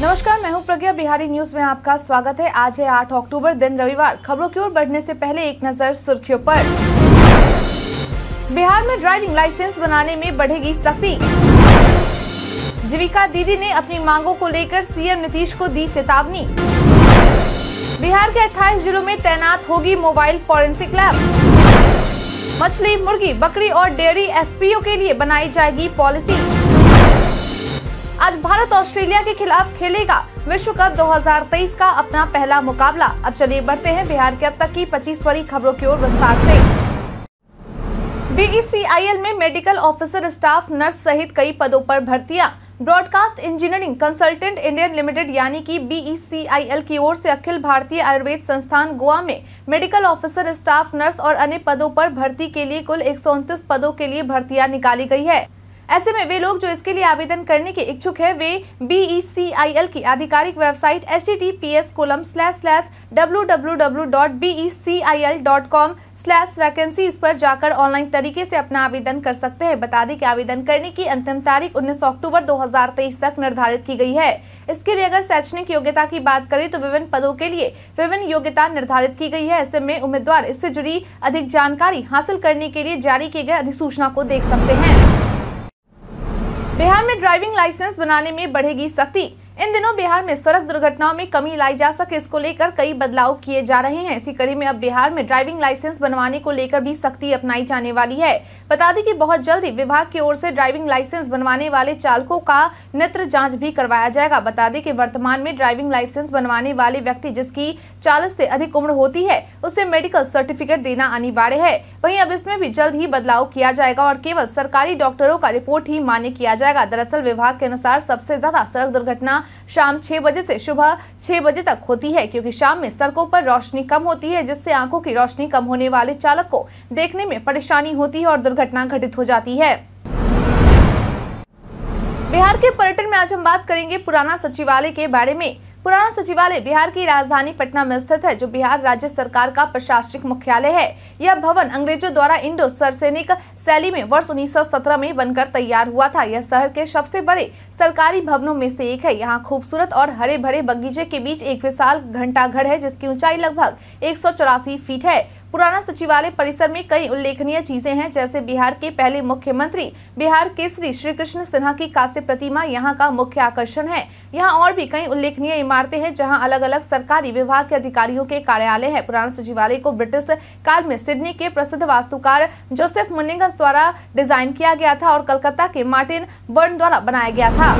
नमस्कार मैं हूं प्रज्ञा बिहारी न्यूज में आपका स्वागत है आज है 8 अक्टूबर दिन रविवार खबरों की ओर बढ़ने से पहले एक नजर सुर्खियों पर बिहार में ड्राइविंग लाइसेंस बनाने में बढ़ेगी सख्ती जीविका दीदी ने अपनी मांगों को लेकर सीएम नीतीश को दी चेतावनी बिहार के 28 जिलों में तैनात होगी मोबाइल फॉरेंसिक लैब मछली मुर्गी बकरी और डेयरी एफ के लिए बनाई जाएगी पॉलिसी आज भारत ऑस्ट्रेलिया के खिलाफ खेलेगा विश्व कप 2023 का अपना पहला मुकाबला अब चलिए बढ़ते हैं बिहार के अब तक की पच्चीस बड़ी खबरों की ओर विस्तार ऐसी बीईसीआईएल e में मेडिकल ऑफिसर स्टाफ नर्स सहित कई पदों पर भर्तियां broadcast engineering consultant Indian limited यानी कि बीईसीआईएल e की ओर से अखिल भारतीय आयुर्वेद संस्थान गोवा में मेडिकल ऑफिसर स्टाफ नर्स और अन्य पदों पर भर्ती के लिए कुल एक पदों के लिए भर्तियां निकाली गई है ऐसे में वे लोग जो इसके लिए आवेदन करने के इच्छुक है वे बी e की आधिकारिक website H T T P S colon slash slash W W W dot B E C I L dot com slash vacancy पर जाकर ऑनलाइन तरीके से अपना आवेदन कर सकते हैं बता दें कि आवेदन करने की अंतिम तारीख उन्नीस अक्टूबर 2023 तक निर्धारित की गई है इसके लिए अगर शैक्षणिक योग्यता की बात करें तो विभिन्न पदों के लिए विभिन्न योग्यता निर्धारित की गई है ऐसे में उम्मीदवार इससे जुड़ी अधिक जानकारी हासिल करने के लिए जारी किए गए अधिसूचना को देख सकते हैं बिहार में ड्राइविंग लाइसेंस बनाने में बढ़ेगी सख्ती इन दिनों बिहार में सड़क दुर्घटनाओं में कमी लाई जा सके इसको लेकर कई बदलाव किए जा रहे हैं इसी कड़ी में अब बिहार में ड्राइविंग लाइसेंस बनवाने को लेकर भी सख्ती अपनाई जाने वाली है बता दें कि बहुत जल्द ही विभाग की ओर से ड्राइविंग लाइसेंस बनवाने वाले चालकों का नेत्र जांच भी करवाया जाएगा बता दें कि वर्तमान में ड्राइविंग लाइसेंस बनवाने वाले व्यक्ति जिसकी चालीस से अधिक उम्र होती है उसे मेडिकल सर्टिफिकेट देना अनिवार्य है वही अब इसमें भी जल्द ही बदलाव किया जाएगा और केवल सरकारी डॉक्टरों का रिपोर्ट ही मान्य किया जाएगा दरअसल विभाग के अनुसार सबसे ज्यादा सड़क दुर्घटना शाम छह बजे से सुबह छह बजे तक होती है क्योंकि शाम में सड़कों पर रोशनी कम होती है जिससे आंखों की रोशनी कम होने वाले चालक को देखने में परेशानी होती है और दुर्घटना घटित हो जाती है बिहार के पर्यटन में आज हम बात करेंगे पुराना सचिवालय के बारे में पुराना सचिवालय बिहार की राजधानी पटना में स्थित है जो बिहार राज्य सरकार का प्रशासनिक मुख्यालय है यह भवन अंग्रेजों द्वारा इंडो सरसैनिक शैली में वर्ष 1917 में बनकर तैयार हुआ था यह शहर के सबसे बड़े सरकारी भवनों में से एक है यहाँ खूबसूरत और हरे भरे बगीचे के बीच एक विशाल घंटा घर है जिसकी ऊंचाई लगभग एक फीट है पुराना सचिवालय परिसर में कई उल्लेखनीय चीजें हैं जैसे बिहार के पहले मुख्यमंत्री बिहार केसरी श्री कृष्ण सिन्हा की कांस्य प्रतिमा यहाँ का मुख्य आकर्षण है यहाँ और भी कई उल्लेखनीय इमारत इमारतें हैं जहां अलग अलग सरकारी विभाग के अधिकारियों के कार्यालय हैं पुराने सचिवालय को ब्रिटिश काल में सिडनी के प्रसिद्ध वास्तुकार जोसेफ मुनिंगस द्वारा डिजाइन किया गया था और कलकत्ता के मार्टिन बर्न द्वारा बनाया गया था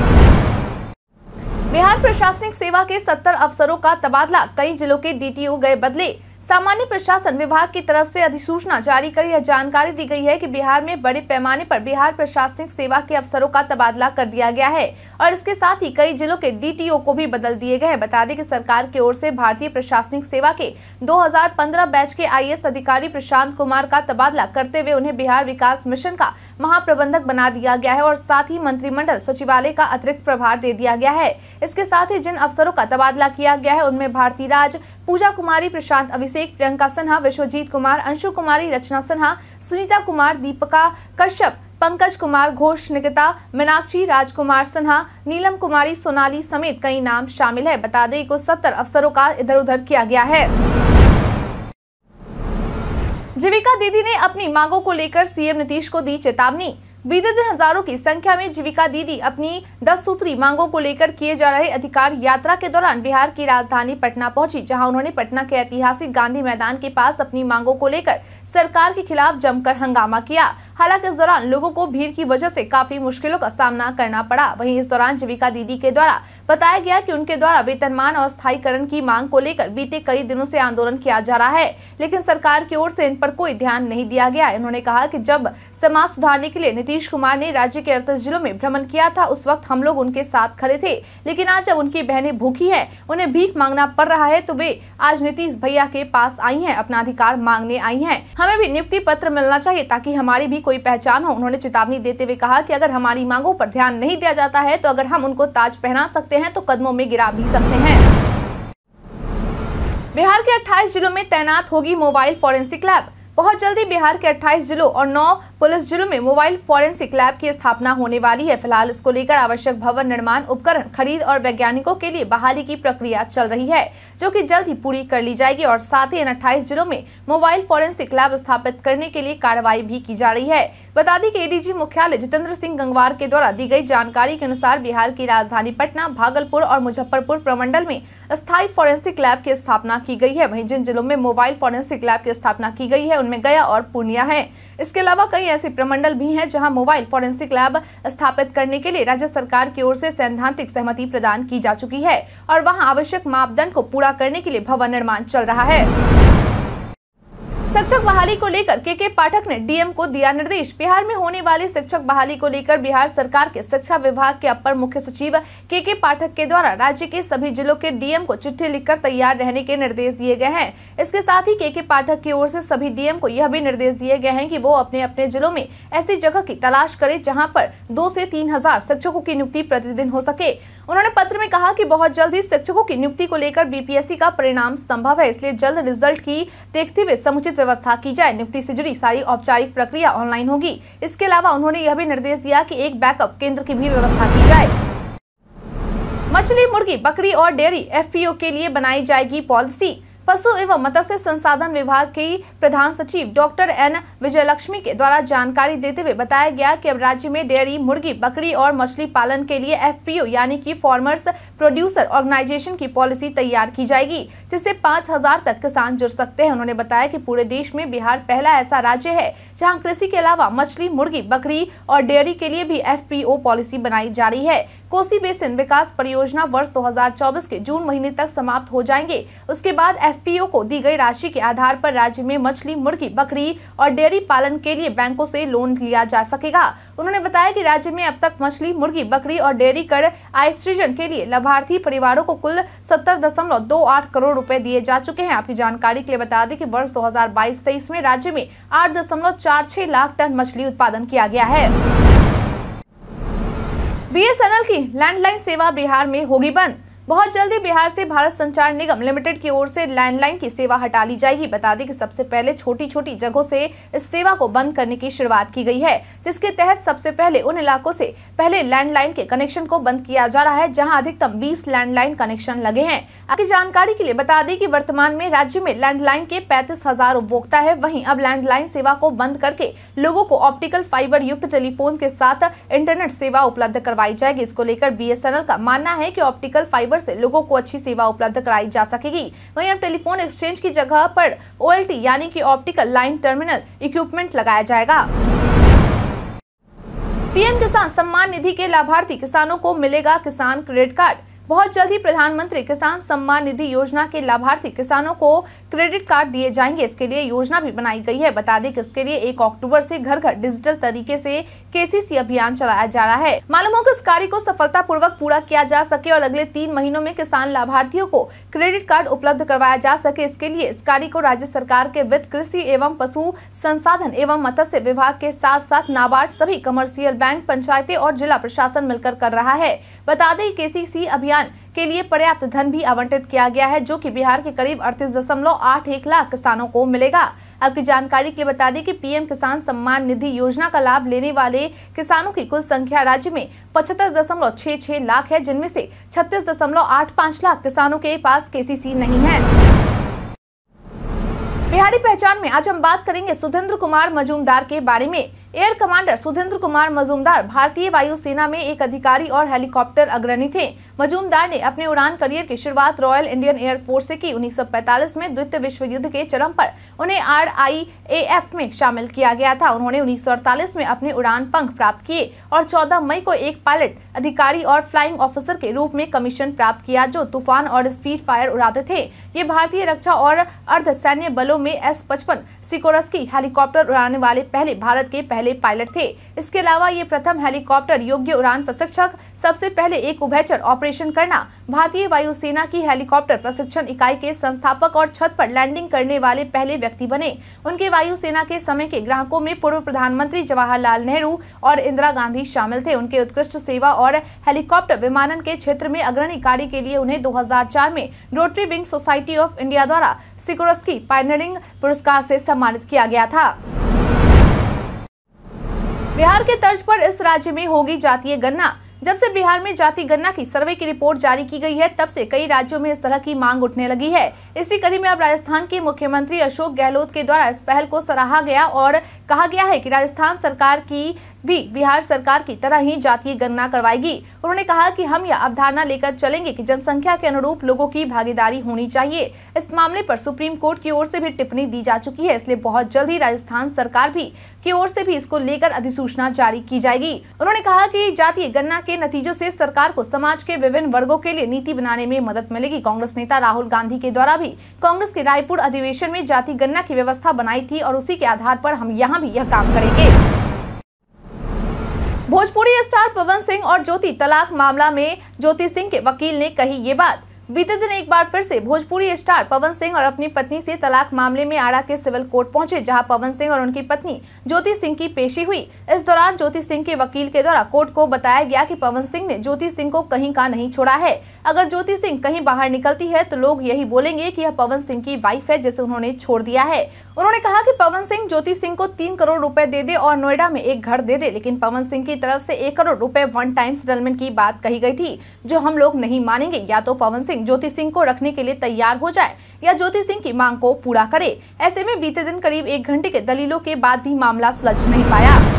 बिहार प्रशासनिक सेवा के 70 अफसरों का तबादला कई जिलों के डीटीओ गए बदले सामान्य प्रशासन विभाग की तरफ से अधिसूचना जारी कर यह जानकारी दी गई है कि बिहार में बड़े पैमाने पर बिहार प्रशासनिक सेवा के अफसरों का तबादला कर दिया गया है और इसके साथ ही कई जिलों के डीटीओ को भी बदल दिए गए हैं बता दें कि सरकार की ओर से भारतीय प्रशासनिक सेवा के 2015 बैच के आई अधिकारी प्रशांत कुमार का तबादला करते हुए उन्हें बिहार विकास मिशन का महाप्रबंधक बना दिया गया है और साथ ही मंत्रिमंडल सचिवालय का अतिरिक्त प्रभार दे दिया गया है इसके साथ ही जिन अफसरों का तबादला किया गया है उनमें भारतीय राज पूजा कुमारी प्रशांत अभिषेक अभिषेक प्रियंका सिन्हा विश्वजीत कुमार अंशु कुमारी रचना सिन्हा सुनीता कुमार दीपिका कश्यप पंकज कुमार घोष निकिता मीनाक्षी राजकुमार सिन्हा नीलम कुमारी सोनाली समेत कई नाम शामिल है बता दें को सत्तर अफसरों का इधर उधर किया गया है जीविका दीदी ने अपनी मांगों को लेकर सीएम नीतीश को दी चेतावनी बीते दिन हजारों की संख्या में जीविका दीदी अपनी दस सूत्री मांगों को लेकर किए जा रहे अधिकार यात्रा के दौरान बिहार की राजधानी पटना पहुंची जहां उन्होंने पटना के ऐतिहासिक गांधी मैदान के पास अपनी मांगों को लेकर सरकार के खिलाफ जमकर हंगामा किया हालांकि इस दौरान लोगों को भीड़ की वजह से काफी मुश्किलों का सामना करना पड़ा वही इस दौरान जीविका दीदी के द्वारा बताया गया की उनके द्वारा वेतनमान और स्थायीकरण की मांग को लेकर बीते कई दिनों ऐसी आंदोलन किया जा रहा है लेकिन सरकार की ओर ऐसी इन पर कोई ध्यान नहीं दिया गया उन्होंने कहा की जब समाज सुधारने के लिए नीति नीतीश कुमार ने राज्य के अड़तीस जिलों में भ्रमण किया था उस वक्त हम लोग उनके साथ खड़े थे लेकिन आज जब उनकी बहनें भूखी है उन्हें भीख मांगना पड़ रहा है तो वे आज नीतीश भैया के पास आई है अपना अधिकार मांगने आई है हमें भी नियुक्ति पत्र मिलना चाहिए ताकि हमारी भी कोई पहचान हो उन्होंने चेतावनी देते हुए कहा की अगर हमारी मांगों पर ध्यान नहीं दिया जाता है तो अगर हम उनको ताज पहना सकते हैं तो कदमों में गिरा भी सकते हैं बिहार के 28 जिलों में तैनात होगी मोबाइल फॉरेंसिक लैब बहुत जल्दी बिहार के 28 जिलों और 9 पुलिस जिलों में मोबाइल फॉरेंसिक लैब की स्थापना होने वाली है फिलहाल इसको लेकर आवश्यक भवन निर्माण उपकरण खरीद और वैज्ञानिकों के लिए बहाली की प्रक्रिया चल रही है जो की जल्द ही पूरी कर ली जाएगी और साथ ही इन अट्ठाईस जिलों में मोबाइल फॉरेंसिक लैब स्थापित करने के लिए कार्रवाई भी की जा रही है बता दें की एडीजी मुख्यालय जितेंद्र सिंह गंगवार के द्वारा दी गई जानकारी के अनुसार बिहार की राजधानी पटना भागलपुर और मुजफ्फरपुर प्रमंडल में स्थायी फॉरेंसिक लैब की स्थापना की गई है वही जिन जिलों में मोबाइल फॉरेंसिक लैब की स्थापना की गई है राजस्थान में गया और पूर्णिया है इसके अलावा कई ऐसे प्रमंडल भी हैं जहां मोबाइल फॉरेंसिक लैब स्थापित करने के लिए राज्य सरकार की ओर से सैद्धांतिक सहमति प्रदान की जा चुकी है और वहां आवश्यक मापदंड को पूरा करने के लिए भवन निर्माण चल रहा है शिक्षक बहाली को लेकर के के पाठक ने डीएम को दिया निर्देश बिहार में होने वाली शिक्षक बहाली को लेकर बिहार सरकार के शिक्षा विभाग के अपर मुख्य सचिव के के पाठक के द्वारा राज्य के सभी जिलों के डीएम को चिट्ठी लिखकर तैयार रहने के निर्देश दिए गए हैं इसके साथ ही के के पाठक की ओर से सभी डीएम को यह भी निर्देश दिए गए हैं की वो अपने अपने जिलों में ऐसी जगह की तलाश करे जहाँ पर दो ऐसी तीन हजार शिक्षकों की नियुक्ति प्रतिदिन हो सके उन्होंने पत्र में कहा की बहुत जल्द ही शिक्षकों की नियुक्ति को लेकर बीपीएससी का परिणाम संभव है इसलिए जल्द रिजल्ट की देखते हुए समुचित व्यवस्था की जाए नियुक्ति से जुड़ी सारी औपचारिक प्रक्रिया ऑनलाइन होगी इसके अलावा उन्होंने यह भी निर्देश दिया की एक बैकअप केंद्र की भी व्यवस्था की जाए मछली मुर्गी बकरी और डेयरी एफपीओ के लिए बनाई जाएगी पॉलिसी पशु एवं मत्स्य संसाधन विभाग की प्रधान सचिव डॉक्टर एन विजयलक्ष्मी के द्वारा जानकारी देते हुए बताया गया कि अब राज्य में डेयरी मुर्गी बकरी और मछली पालन के लिए एफपीओ यानी कि फार्मर्स प्रोड्यूसर ऑर्गेनाइजेशन की पॉलिसी तैयार की जाएगी जिससे पाँच हजार तक किसान जुड़ सकते हैं उन्होंने बताया की पूरे देश में बिहार पहला ऐसा राज्य है जहाँ कृषि के अलावा मछली मुर्गी बकरी और डेयरी के लिए भी एफ पॉलिसी बनाई जा रही है कोसी बेसिन विकास परियोजना वर्ष दो के जून महीने तक समाप्त हो जाएंगे उसके बाद एफ एफपीओ को दी गई राशि के आधार पर राज्य में मछली मुर्गी बकरी और डेयरी पालन के लिए बैंकों से लोन लिया जा सकेगा उन्होंने बताया कि राज्य में अब तक मछली मुर्गी बकरी और डेयरी कर आय सृजन के लिए लाभार्थी परिवारों को कुल सत्तर दशमलव दो आठ करोड़ रुपए दिए जा चुके हैं आपकी जानकारी के लिए बता दें की वर्ष दो हजार में राज्य में आठ दशमलव चार छह लाख टन मछली उत्पादन किया गया है बीएसएनएल की लैंडलाइन सेवा बिहार में होगी बंद बहुत जल्दी बिहार से भारत संचार निगम लिमिटेड की ओर से लैंडलाइन की सेवा हटा ली जाएगी बता दें कि सबसे पहले छोटी छोटी जगहों से इस सेवा को बंद करने की शुरुआत की गई है जिसके तहत सबसे पहले उन इलाकों से पहले लैंडलाइन के कनेक्शन को बंद किया जा रहा है जहां अधिकतम 20 लैंडलाइन कनेक्शन लगे हैं आपकी जानकारी के लिए बता दें की वर्तमान में राज्य में लैंडलाइन के पैंतीस उपभोक्ता है वही अब लैंडलाइन सेवा को बंद करके लोगो को ऑप्टिकल फाइबर युक्त टेलीफोन के साथ इंटरनेट सेवा उपलब्ध करवाई जाएगी इसको लेकर बी का मानना है की ऑप्टिकल फाइबर पावर से लोगों को अच्छी सेवा उपलब्ध कराई जा सकेगी वहीं अब टेलीफोन एक्सचेंज की जगह पर ओ यानी कि ऑप्टिकल लाइन टर्मिनल इक्विपमेंट लगाया जाएगा पीएम किसान सम्मान निधि के लाभार्थी किसानों को मिलेगा किसान क्रेडिट कार्ड बहुत जल्द ही प्रधानमंत्री किसान सम्मान निधि योजना के लाभार्थी किसानों को क्रेडिट कार्ड दिए जाएंगे इसके लिए योजना भी बनाई गई है बता दें कि इसके लिए एक अक्टूबर से घर घर डिजिटल तरीके से केसीसी अभियान चलाया जा रहा है मालूम हो कि इस कार्य को सफलतापूर्वक पूरा किया जा सके और अगले तीन महीनों में किसान लाभार्थियों को क्रेडिट कार्ड उपलब्ध करवाया जा सके इसके लिए इस कार्य को राज्य सरकार के वित्त कृषि एवं पशु संसाधन एवं मत्स्य विभाग के साथ साथ नाबार्ड सभी कमर्शियल बैंक पंचायतें और जिला प्रशासन मिलकर कर रहा है बता दें के अभियान अभियान के लिए पर्याप्त धन भी आवंटित किया गया है जो कि बिहार के करीब अड़तीस दशमलव आठ एक लाख किसानों को मिलेगा आपकी जानकारी के लिए बता दें कि पीएम किसान सम्मान निधि योजना का लाभ लेने वाले किसानों की कुल संख्या राज्य में पचहत्तर दशमलव छह छह लाख है जिनमें से छत्तीस दशमलव आठ पाँच लाख किसानों के पास के नहीं है बिहारी पहचान में आज हम बात करेंगे सुधेंद्र कुमार मजूमदार के बारे में एयर कमांडर सुधेंद्र कुमार मजूमदार भारतीय वायुसेना में एक अधिकारी और हेलीकॉप्टर अग्रणी थे मजूमदार ने अपने उड़ान करियर की शुरुआत रॉयल इंडियन एयरफोर्स से की 1945 में द्वितीय विश्व युद्ध के चरम पर उन्हें आर में शामिल किया गया था उन्होंने उन्नीस में अपने उड़ान पंख प्राप्त किए और चौदह मई को एक पायलट अधिकारी और फ्लाइंग ऑफिसर के रूप में कमीशन प्राप्त किया जो तूफान और स्पीड फायर उड़ाते थे ये भारतीय रक्षा और अर्ध सैन्य बलों में एस पचपन सिकोरस्की हेलीकॉप्टर उड़ाने वाले पहले भारत के पहले पहले पायलट थे इसके अलावा ये प्रथम हेलीकॉप्टर योग्य उड़ान प्रशिक्षक सबसे पहले एक उभयचर ऑपरेशन करना भारतीय वायुसेना की हेलीकॉप्टर प्रशिक्षण इकाई के संस्थापक और छत पर लैंडिंग करने वाले पहले व्यक्ति बने उनके वायुसेना के समय के ग्राहकों में पूर्व प्रधानमंत्री जवाहरलाल नेहरू और इंदिरा गांधी शामिल थे उनके उत्कृष्ट सेवा और हेलीकॉप्टर विमानन के क्षेत्र में अग्रणी कार्य के लिए उन्हें दो में rotary wing society of India द्वारा सिकोरस्की पाइनरिंग पुरस्कार से सम्मानित किया गया था बिहार के तर्ज पर इस राज्य में होगी जातीय गन्ना जब से बिहार में जाति गन्ना की सर्वे की रिपोर्ट जारी की गई है तब से कई राज्यों में इस तरह की मांग उठने लगी है इसी कड़ी में अब राजस्थान के मुख्यमंत्री अशोक गहलोत के द्वारा इस पहल को सराहा गया और कहा गया है कि राजस्थान सरकार की भी बिहार सरकार की तरह ही जातीय गणना करवाएगी उन्होंने कहा कि हम यह अवधारणा लेकर चलेंगे कि जनसंख्या के अनुरूप लोगों की भागीदारी होनी चाहिए इस मामले पर सुप्रीम कोर्ट की ओर से भी टिप्पणी दी जा चुकी है इसलिए बहुत जल्द ही राजस्थान सरकार भी की ओर से भी इसको लेकर अधिसूचना जारी की जाएगी उन्होंने कहा की जातीय गणना के नतीजों ऐसी सरकार को समाज के विभिन्न वर्गो के लिए नीति बनाने में मदद मिलेगी कांग्रेस नेता राहुल गांधी के द्वारा भी कांग्रेस के रायपुर अधिवेशन में जाति गणना की व्यवस्था बनाई थी और उसी के आधार पर हम यहाँ भी यह काम करेंगे भोजपुरी स्टार पवन सिंह और ज्योति तलाक मामला में ज्योति सिंह के वकील ने कही ये बात बीते दिन एक बार फिर से भोजपुरी स्टार पवन सिंह और अपनी पत्नी से तलाक मामले में आरा के सिविल कोर्ट पहुंचे जहां पवन सिंह और उनकी पत्नी ज्योति सिंह की पेशी हुई इस दौरान ज्योति सिंह के वकील के द्वारा कोर्ट को बताया गया कि पवन सिंह ने ज्योति सिंह को कहीं का नहीं छोड़ा है अगर ज्योति सिंह कहीं बाहर निकलती है तो लोग यही बोलेंगे की यह पवन सिंह की वाइफ है जिसे उन्होंने छोड़ दिया है उन्होंने कहा की पवन सिंह ज्योति सिंह को तीन करोड़ रूपए दे दे और नोएडा में एक घर दे दे लेकिन पवन सिंह की तरफ ऐसी एक करोड़ रूपए वन टाइम सेटलमेंट की बात कही गयी थी जो हम लोग नहीं मानेंगे या तो पवन सिंह सिंह ज्योति सिंह को रखने के लिए तैयार हो जाए या ज्योति सिंह की मांग को पूरा करे ऐसे में बीते दिन करीब एक घंटे के दलीलों के बाद भी मामला सुलझ नहीं पाया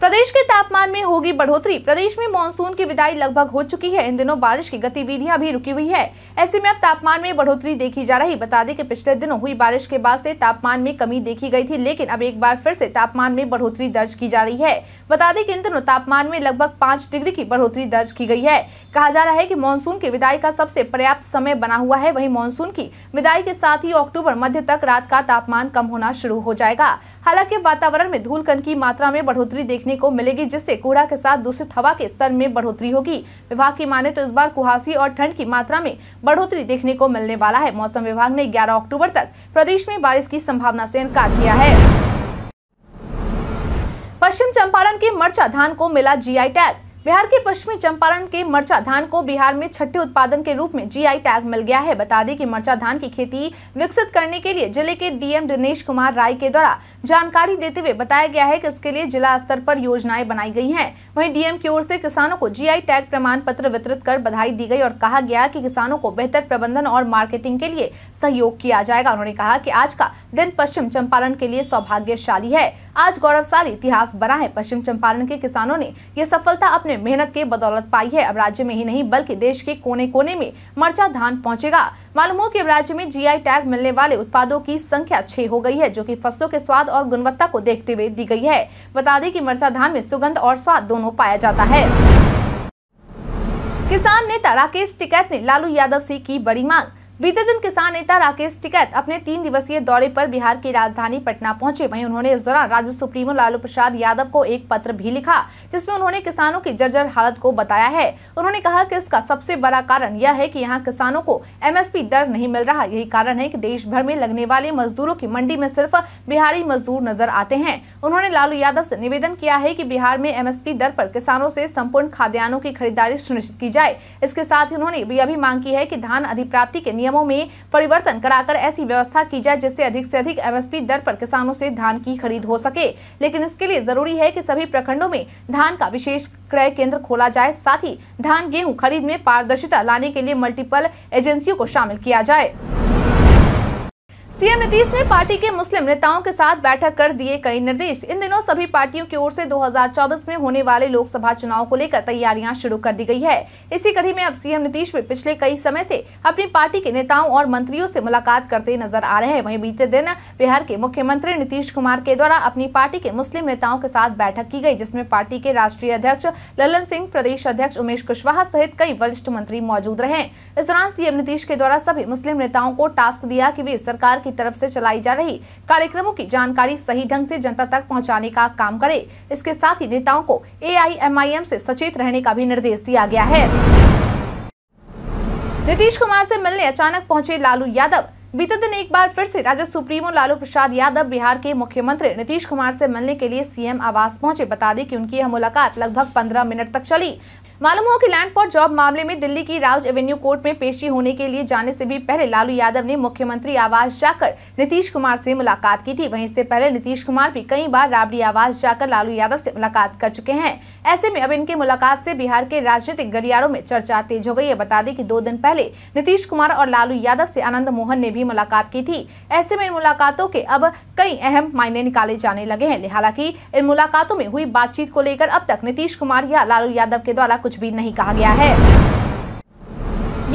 प्रदेश के तापमान में होगी बढ़ोतरी प्रदेश में मानसून की विदाई लगभग हो चुकी है इन दिनों बारिश की गतिविधियां भी रुकी हुई है ऐसे में अब तापमान में बढ़ोतरी देखी जा रही बता दें कि पिछले दिनों हुई बारिश के बाद से तापमान में कमी देखी गई थी लेकिन अब एक बार फिर से तापमान में बढ़ोतरी दर्ज की जा रही है बता दें कि इन दिनों तापमान में लगभग पाँच डिग्री की बढ़ोतरी दर्ज की गई है कहा जा रहा है की मानसून की विदाई का सबसे पर्याप्त समय बना हुआ है वही मानसून की विदाई के साथ ही अक्टूबर मध्य तक रात का तापमान कम होना शुरू हो जाएगा हालांकि वातावरण में धूलकण की मात्रा में बढ़ोतरी देखने को मिलेगी जिससे कोहरा के साथ दूषित हवा के स्तर में बढ़ोतरी होगी विभाग की माने तो इस बार कुहासी और ठंड की मात्रा में बढ़ोतरी देखने को मिलने वाला है मौसम विभाग ने ग्यारह अक्टूबर तक प्रदेश में बारिश की संभावना ऐसी इनकार किया है पश्चिम चंपारण के मर्चा धान को मिला जीआई टैग बिहार के पश्चिमी चंपारण के मरचा धान को बिहार में छठे उत्पादन के रूप में जीआई टैग मिल गया है बता दें कि मरचा धान की खेती विकसित करने के लिए जिले के डीएम दिनेश कुमार राय के द्वारा जानकारी देते हुए बताया गया है कि इसके लिए जिला स्तर पर योजनाएं बनाई गई हैं वहीं डीएम की ओर से किसानों को जी टैग प्रमाण पत्र वितरित कर बधाई दी गई और कहा गया की कि किसानों को बेहतर प्रबंधन और मार्केटिंग के लिए सहयोग किया जाएगा उन्होंने कहा की आज का दिन पश्चिम चंपारण के लिए सौभाग्यशाली है आज गौरवशाली इतिहास बना है पश्चिम चंपारण के किसानों ने यह सफलता अपने अपने मेहनत के बदौलत पाई है अब राज्य में ही नहीं बल्कि देश के कोने कोने में मर्चा धान पहुंचेगा मालूम हो कि अब राज्य में जीआई टैग मिलने वाले उत्पादों की संख्या छह हो गई है जो की फसलों के स्वाद और गुणवत्ता को देखते हुए दी गई है बता दें की मर्चा धान में सुगंध और स्वाद दोनों पाया जाता है किसान नेता राकेश टिकैत ने लालू यादव से की बड़ी मांग बीते दिन किसान नेता राकेश टिकैत अपने तीन दिवसीय दौरे पर बिहार की राजधानी पटना पहुंचे वहीं उन्होंने इस दौरान राज्य सुप्रीमो लालू प्रसाद यादव को एक पत्र भी लिखा जिसमें उन्होंने किसानों की जर्जर हालत को बताया है उन्होंने कहा कि इसका सबसे बड़ा कारण यह है कि यहाँ किसानों को एमएसपी दर नहीं मिल रहा यही कारण है की देश भर में लगने वाले मजदूरों की मंडी में सिर्फ बिहारी मजदूर नजर आते हैं उन्होंने लालू यादव ऐसी निवेदन किया है की बिहार में एम दर आरोप किसानों ऐसी संपूर्ण खाद्यान्नों की खरीदारी सुनिश्चित की जाए इसके साथ ही उन्होंने यह भी मांग की है की धान अधिप्राप्ति के नियम नियमों में परिवर्तन कराकर ऐसी व्यवस्था की जाए जिससे अधिक से अधिक एमएसपी दर पर किसानों से धान की खरीद हो सके लेकिन इसके लिए जरूरी है कि सभी प्रखंडों में धान का विशेष क्रय केंद्र खोला जाए साथ ही धान गेहूँ खरीद में पारदर्शिता लाने के लिए मल्टीपल एजेंसियों को शामिल किया जाए सीएम नीतीश ने पार्टी के मुस्लिम नेताओं के साथ बैठक कर दिए कई निर्देश इन दिनों सभी पार्टियों की ओर से 2024 में होने वाले लोकसभा चुनाव को लेकर तैयारियां शुरू कर दी गई है इसी कड़ी में अब सीएम नीतीश भी पिछले कई समय से अपनी पार्टी के नेताओं और मंत्रियों से मुलाकात करते नजर आ रहे हैं वही बीते दिन बिहार के मुख्यमंत्री नीतीश कुमार के द्वारा अपनी पार्टी के मुस्लिम नेताओं के साथ बैठक की गयी जिसमे पार्टी के राष्ट्रीय अध्यक्ष ललन सिंह प्रदेश अध्यक्ष उमेश कुशवाहा सहित कई वरिष्ठ मंत्री मौजूद रहे इस दौरान सीएम नीतीश के द्वारा सभी मुस्लिम नेताओं को टास्क दिया की वे सरकार सरकार की तरफ से चलाई जा रही कार्यक्रमों की जानकारी सही ढंग से जनता तक पहुंचाने का काम करे इसके साथ ही नेताओं को एम ऐसी सचेत रहने का भी निर्देश दिया गया है नीतीश कुमार से मिलने अचानक पहुंचे लालू यादव बीते दिन एक बार फिर से राजद सुप्रीमो लालू प्रसाद यादव बिहार के मुख्यमंत्री नीतीश कुमार से मिलने के लिए सीएम आवास पहुंचे बता दें कि उनकी यह मुलाकात लगभग 15 मिनट तक चली मालूम हो कि लैंड फॉर जॉब मामले में दिल्ली की राउज एवेन्यू कोर्ट में पेशी होने के लिए जाने से भी पहले लालू यादव ने मुख्यमंत्री आवास जाकर नीतीश कुमार से मुलाकात की थी वहीं इससे पहले नीतीश कुमार भी कई बार राबड़ी आवास जाकर लालू यादव से मुलाकात कर चुके हैं ऐसे में अब इनके मुलाकात से बिहार के राजनीतिक गलियारों में चर्चा तेज हो गई है बता दें की दो दिन पहले नीतीश कुमार और लालू यादव से आनंद मोहन ने भी मुलाकात की थी ऐसे में इन मुलाकातों के अब कई अहम मायने निकाले जाने लगे हैं हालांकि इन मुलाकातों में हुई बातचीत को लेकर अब तक नीतीश कुमार या लालू यादव के द्वारा कुछ कुछ भी नहीं कहा गया है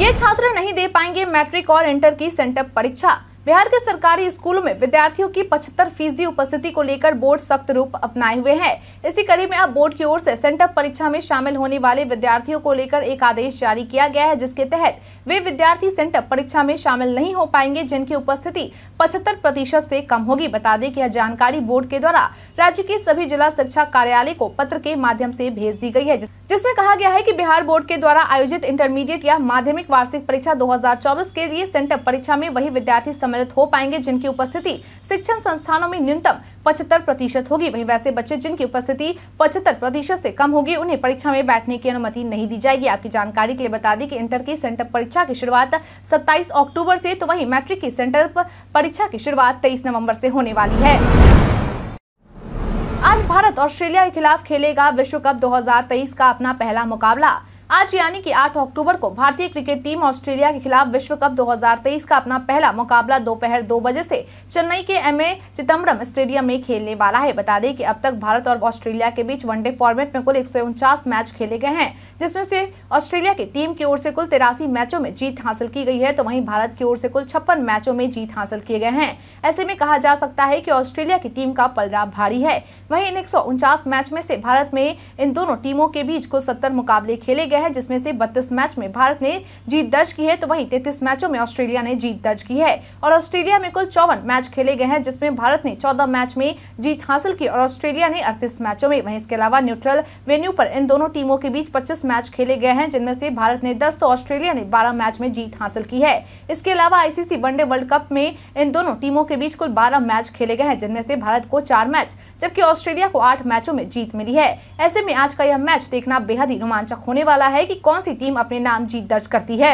ये छात्र नहीं दे पाएंगे मैट्रिक और इंटर की सेंटअप परीक्षा बिहार के सरकारी स्कूलों में विद्यार्थियों की पचहत्तर फीसदी उपस्थिति को लेकर बोर्ड सख्त रूप अपनाए हुए है इसी कड़ी में अब बोर्ड की ओर से सेंटअप परीक्षा में शामिल होने वाले विद्यार्थियों को लेकर एक आदेश जारी किया गया है जिसके तहत वे विद्यार्थी सेंटअप परीक्षा में शामिल नहीं हो पाएंगे जिनकी उपस्थिति पचहत्तर प्रतिशत कम होगी बता दें की यह जानकारी बोर्ड के द्वारा राज्य के सभी जिला शिक्षा कार्यालय को पत्र के माध्यम ऐसी भेज दी गयी है जिसमे कहा गया है की बिहार बोर्ड के द्वारा आयोजित इंटरमीडिएट या माध्यमिक वार्षिक परीक्षा दो के लिए सेंटअप परीक्षा में वही विद्यार्थी सम्मिलित हो पाएंगे जिनकी उपस्थिति शिक्षण संस्थानों में न्यूनतम पचहत्तर प्रतिशत होगी वहीं वैसे बच्चे जिनकी उपस्थिति पचहत्तर प्रतिशत से कम होगी उन्हें परीक्षा में बैठने की अनुमति नहीं दी जाएगी आपकी जानकारी के लिए बता दी कि इंटर की सेंटर परीक्षा की शुरुआत सत्ताईस अक्टूबर से तो वहीं मैट्रिक की सेंटर परीक्षा की शुरुआत तेईस नवम्बर से होने वाली है आज भारत ऑस्ट्रेलिया के खिलाफ खेलेगा विश्व कप 2023 का अपना पहला मुकाबला आज यानी कि 8 अक्टूबर को भारतीय क्रिकेट टीम ऑस्ट्रेलिया के खिलाफ विश्व कप 2023 का अपना पहला मुकाबला दोपहर दो, दो बजे से चेन्नई के एम ए चिदम्बरम स्टेडियम में खेलने वाला है बता दें कि अब तक भारत और ऑस्ट्रेलिया के बीच वनडे फॉर्मेट में कुल एक मैच खेले गए हैं जिसमें से ऑस्ट्रेलिया की टीम की ओर से कुल तिरासी मैचों में जीत हासिल की गई है तो वहीं भारत की ओर से कुल छप्पन मैचों में जीत हासिल किए गए हैं ऐसे में कहा जा सकता है की ऑस्ट्रेलिया की टीम का पलरा भारी है वही इन एक मैच में से भारत में इन दोनों टीमों के बीच कुल सत्तर मुकाबले खेले गए गया है जिसमें से बत्तीस मैच में भारत ने जीत दर्ज की है तो वहीं 33 मैचों में ऑस्ट्रेलिया ने जीत दर्ज की है और ऑस्ट्रेलिया में कुल चौवन मैच खेले गए हैं जिसमें भारत ने चौदह मैच में जीत हासिल की और ऑस्ट्रेलिया ने अड़तीस मैचों में वहीं इसके अलावा न्यूट्रल वेन्यू पर इन दोनों टीमों के बीच पच्चीस मैच खेले गए हैं जिनमें से भारत ने दस तो ऑस्ट्रेलिया ने बारह मैच में जीत हासिल की है इसके अलावा आईसीसी वनडे वर्ल्ड कप में इन दोनों टीमों के बीच कुल बारह मैच खेले गए हैं जिनमें से भारत को चार मैच जबकि ऑस्ट्रेलिया को आठ मैचों में जीत मिली है ऐसे में आज का यह मैच देखना बेहद ही रोमांचक होने वाला पता है कि कौन सी टीम अपने नाम जीत दर्ज करती है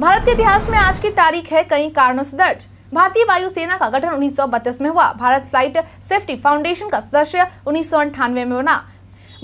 भारत के इतिहास में आज की तारीख है कई कारणों से दर्ज भारतीय वायुसेना का गठन उन्नीस में हुआ भारत फ्लाइट सेफ्टी फाउंडेशन का सदस्य उन्नीस में बना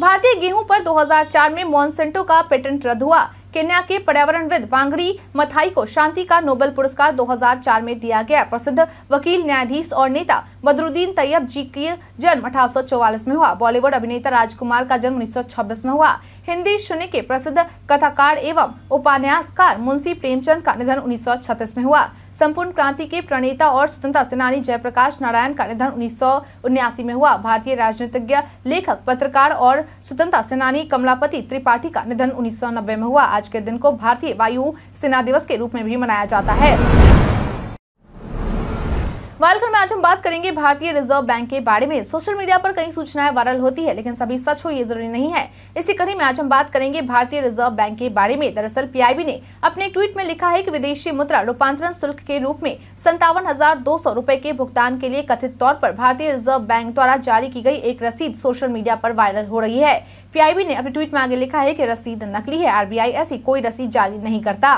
भारतीय गेहूं पर 2004 में मॉन्सेंटो का पेटेंट रद्द हुआ केन्या के पर्यावरणविद वांगड़ी मथाई को शांति का नोबेल पुरस्कार 2004 में दिया गया प्रसिद्ध वकील न्यायाधीश और नेता बदरुद्दीन तैयब जी की जन्म अठारह में हुआ बॉलीवुड अभिनेता राजकुमार का जन्म उन्नीस में हुआ हिंदी शून्य के प्रसिद्ध कथाकार एवं उपन्यासकार मुंशी प्रेमचंद का निधन उन्नीस में हुआ संपूर्ण क्रांति के प्रणेता और स्वतंत्रता सेनानी जयप्रकाश नारायण का निधन उन्नीस में हुआ भारतीय राजनीतिज्ञ लेखक पत्रकार और स्वतंत्रता सेनानी कमलापति त्रिपाठी का निधन उन्नीस में हुआ आज के दिन को भारतीय वायु सेना दिवस के रूप में भी मनाया जाता है वालखंड में आज हम बात करेंगे भारतीय रिजर्व बैंक के बारे में सोशल मीडिया पर कई सूचनाएं वायरल होती है लेकिन सभी सच हो ये जरूरी नहीं है इसी कड़ी में आज हम बात करेंगे भारतीय रिजर्व बैंक के बारे में दरअसल पीआईबी ने अपने ट्वीट में लिखा है की विदेशी मुद्रा रूपांतरण शुल्क के रूप में संतावन हजार के भुगतान के लिए कथित तौर पर भारतीय रिजर्व बैंक द्वारा जारी की गई एक रसीद सोशल मीडिया पर वायरल हो रही है पी ने अपने ट्वीट में आगे लिखा है की रसीद नकली है आर ऐसी कोई रसीद जारी नहीं करता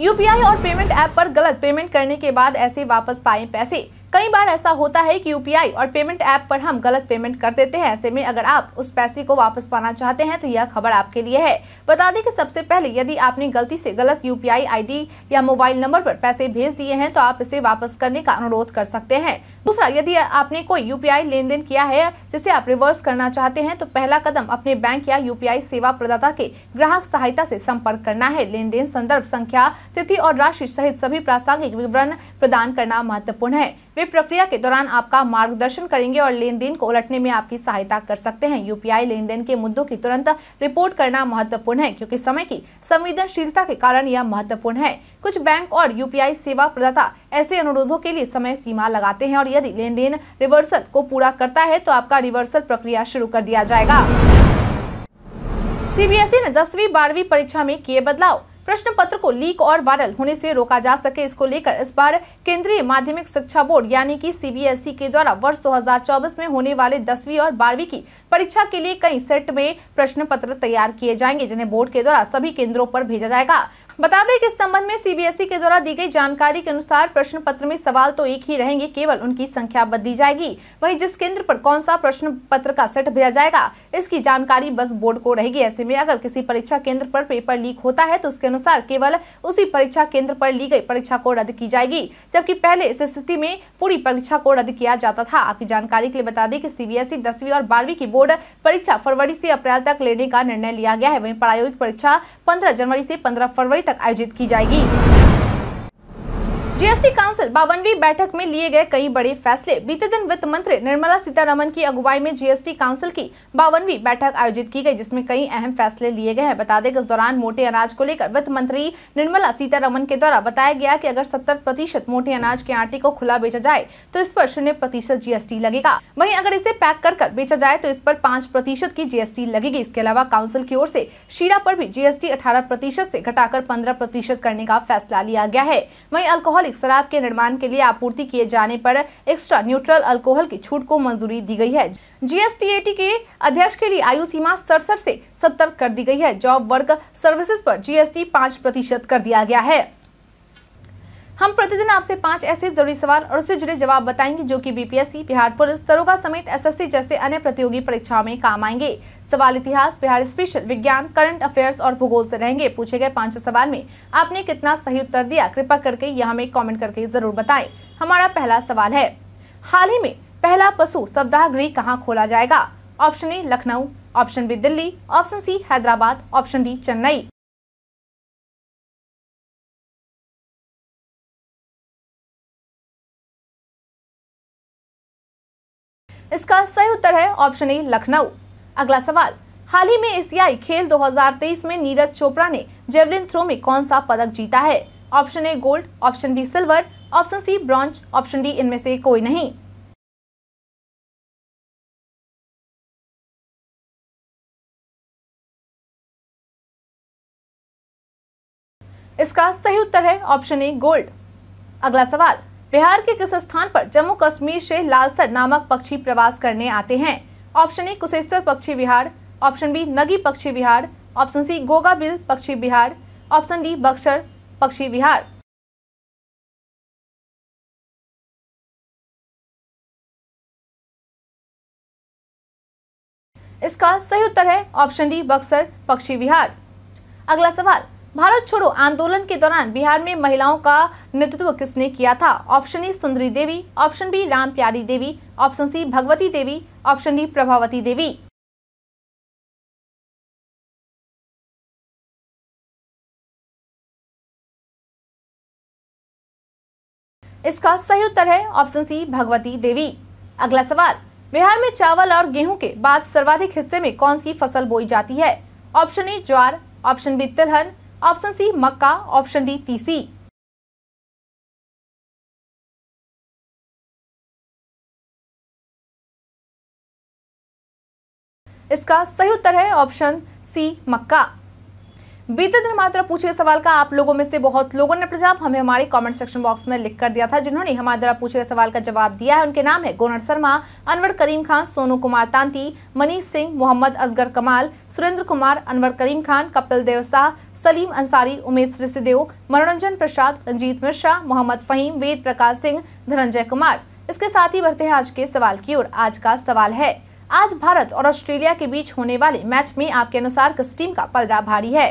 यूपीआई और पेमेंट ऐप पर गलत पेमेंट करने के बाद ऐसे वापस पाए पैसे कई बार ऐसा होता है कि यूपीआई और पेमेंट ऐप पर हम गलत पेमेंट कर देते हैं ऐसे में अगर आप उस पैसे को वापस पाना चाहते हैं तो यह खबर आपके लिए है बता दें कि सबसे पहले यदि आपने गलती से गलत यूपीआई आईडी या मोबाइल नंबर पर पैसे भेज दिए हैं तो आप इसे वापस करने का अनुरोध कर सकते हैं दूसरा यदि आपने कोई यूपीआई लेन देन किया है जिसे आप रिवर्स करना चाहते हैं तो पहला कदम अपने बैंक या यूपीआई सेवा प्रदाता के ग्राहक सहायता से संपर्क करना है लेन देन संदर्भ संख्या तिथि और राशि सहित सभी प्रासंगिक विवरण प्रदान करना महत्वपूर्ण है वे प्रक्रिया के दौरान आपका मार्गदर्शन करेंगे और लेन देन को उलटने में आपकी सहायता कर सकते हैं यूपीआई लेन देन के मुद्दों की तुरंत रिपोर्ट करना महत्वपूर्ण है क्योंकि समय की संवेदनशीलता के कारण यह महत्वपूर्ण है कुछ बैंक और यूपीआई सेवा प्रदाता ऐसे अनुरोधों के लिए समय सीमा लगाते हैं और यदि लेन देन रिवर्सल को पूरा करता है तो आपका रिवर्सल प्रक्रिया शुरू कर दिया जाएगा सीबीएसई ने दसवीं बारहवीं परीक्षा में किए बदलाव प्रश्न पत्र को लीक और वायरल होने से रोका जा सके इसको लेकर इस बार केंद्रीय माध्यमिक शिक्षा बोर्ड यानी कि सीबीएसई e के द्वारा वर्ष 2024 में होने वाले दसवीं और बारहवीं की परीक्षा के लिए कई सेट में प्रश्न पत्र तैयार किए जाएंगे जिन्हें बोर्ड के द्वारा सभी केंद्रों पर भेजा जाएगा बता दें कि इस संबंध में सीबीएसई के द्वारा दी गई जानकारी के अनुसार प्रश्न पत्र में सवाल तो एक ही रहेंगे केवल उनकी संख्या बदली जाएगी वहीं जिस केंद्र पर कौन सा प्रश्न पत्र का सेट भेजा जाएगा इसकी जानकारी बस बोर्ड को रहेगी ऐसे में अगर किसी परीक्षा केंद्र पर पेपर लीक होता है तो उसके अनुसार केवल उसी परीक्षा केंद्र पर ली गई परीक्षा को रद्द की जाएगी जबकि पहले इस स्थिति में पूरी परीक्षा को रद्द किया जाता था आपकी जानकारी के लिए बता दें की सीबीएसई दसवीं और बारहवीं की बोर्ड परीक्षा फरवरी से अप्रैल तक लेने का निर्णय लिया गया है वही प्रायोगिक परीक्षा पंद्रह जनवरी से पंद्रह फरवरी तक आयोजित की जाएगी जीएसटी काउंसिल बावनवी बैठक में लिए गए कई बड़े फैसले बीते दिन वित्त मंत्री निर्मला सीतारमन की अगुवाई में जीएसटी काउंसिल की बावनवी बैठक आयोजित की गई जिसमें कई अहम फैसले लिए गए हैं बता दें कि इस दौरान मोटे अनाज को लेकर वित्त मंत्री निर्मला सीतारमन के द्वारा बताया गया कि अगर सत्तर प्रतिशत मोटे अनाज के आटे को खुला बेचा जाए तो इस पर शून्य प्रतिशत जीएसटी लगेगा वही अगर इसे पैक कर कर बेचा जाए तो इस पर पाँच प्रतिशत की जीएसटी लगेगी इसके अलावा काउंसिल की ओर ऐसी शीरा आरोप भी जीएसटी अठारह प्रतिशत से घटाकर पंद्रह प्रतिशत करने का फैसला लिया गया है वही अल्कोहल अल्कोहलिक शराब के निर्माण के लिए आपूर्ति किए जाने पर एक्स्ट्रा न्यूट्रल अल्कोहल की छूट को मंजूरी दी गई है जी के अध्यक्ष के लिए आयु सीमा सड़सठ से सत्तर कर दी गई है जॉब वर्क सर्विसेज पर जीएसटी पाँच प्रतिशत कर दिया गया है हम प्रतिदिन आपसे पांच ऐसे जरूरी सवाल और उससे जुड़े जवाब बताएंगे जो कि बीपीएससी बिहार पुलिस दरोगा समेत एसएससी जैसे अन्य प्रतियोगी परीक्षाओं में काम आएंगे सवाल इतिहास बिहार स्पेशल विज्ञान करंट अफेयर्स और भूगोल से रहेंगे पूछे गए पांचों सवाल में आपने कितना सही उत्तर दिया कृपा करके यह हमें कॉमेंट करके जरूर बताए हमारा पहला सवाल है हाल ही में पहला पशु सप्ताह गृह कहाँ खोला जाएगा option A Lucknow option B Delhi option C Hyderabad option D Chennai इसका सही उत्तर है ऑप्शन ए लखनऊ अगला सवाल हाल ही में एशियाई खेल 2023 में नीरज चोपड़ा ने जेवलिन थ्रो में कौन सा पदक जीता है option A gold option B silver option C bronze option D इनमें से कोई नहीं इसका सही उत्तर है ऑप्शन ए गोल्ड अगला सवाल बिहार के किस स्थान पर जम्मू कश्मीर से लालसर नामक पक्षी प्रवास करने आते हैं ऑप्शन ए कुशेश्वर पक्षी विहार ऑप्शन बी नगी पक्षी विहार ऑप्शन सी बिल पक्षी विहार ऑप्शन डी बक्सर पक्षी विहार इसका सही उत्तर है ऑप्शन डी बक्सर पक्षी विहार अगला सवाल भारत छोड़ो आंदोलन के दौरान बिहार में महिलाओं का नेतृत्व किसने किया था ऑप्शन ए सुंदरी देवी option B Ram Pyari Devi option C Bhagwati Devi option D Prabhavati Devi इसका सही उत्तर है ऑप्शन सी भगवती देवी अगला सवाल बिहार में चावल और गेहूं के बाद सर्वाधिक हिस्से में कौन सी फसल बोई जाती है ऑप्शन ए ज्वार ऑप्शन बी तिलहन ऑप्शन सी मक्का ऑप्शन डी तीसी इसका सही उत्तर है ऑप्शन सी मक्का बीते दिन द्वारा पूछे सवाल का आप लोगों में से बहुत लोगों ने प्रजाप हमें हमारे कमेंट सेक्शन बॉक्स में लिख कर दिया था जिन्होंने हमारे द्वारा पूछे गए सवाल का जवाब दिया है उनके नाम है गोनर शर्मा अनवर करीम खान सोनू कुमार तांती मनीष सिंह मोहम्मद असगर कमाल सुरेंद्र कुमार अनवर करीम खान कपिल देव शाह सलीम अंसारी उमेश ऋषिदेव मनोरंजन प्रसाद रंजीत मिश्रा मोहम्मद फहीम वेद प्रकाश सिंह धनंजय कुमार इसके साथ ही बढ़ते हैं आज के सवाल की ओर आज का सवाल है आज भारत और ऑस्ट्रेलिया के बीच होने वाले मैच में आपके अनुसार किस टीम का पलड़ा भारी है